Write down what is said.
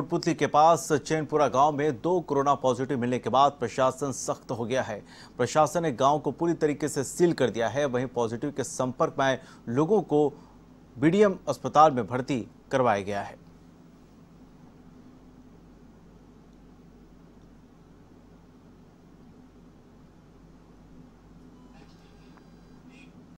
कोटपुतली के पास चैनपुरा गांव में दो कोरोना पॉजिटिव मिलने के बाद प्रशासन सख्त हो गया है प्रशासन ने गांव को पूरी तरीके से सील कर दिया है वहीं पॉजिटिव के संपर्क में आए लोगों को बीडीएम अस्पताल में भर्ती करवाया गया है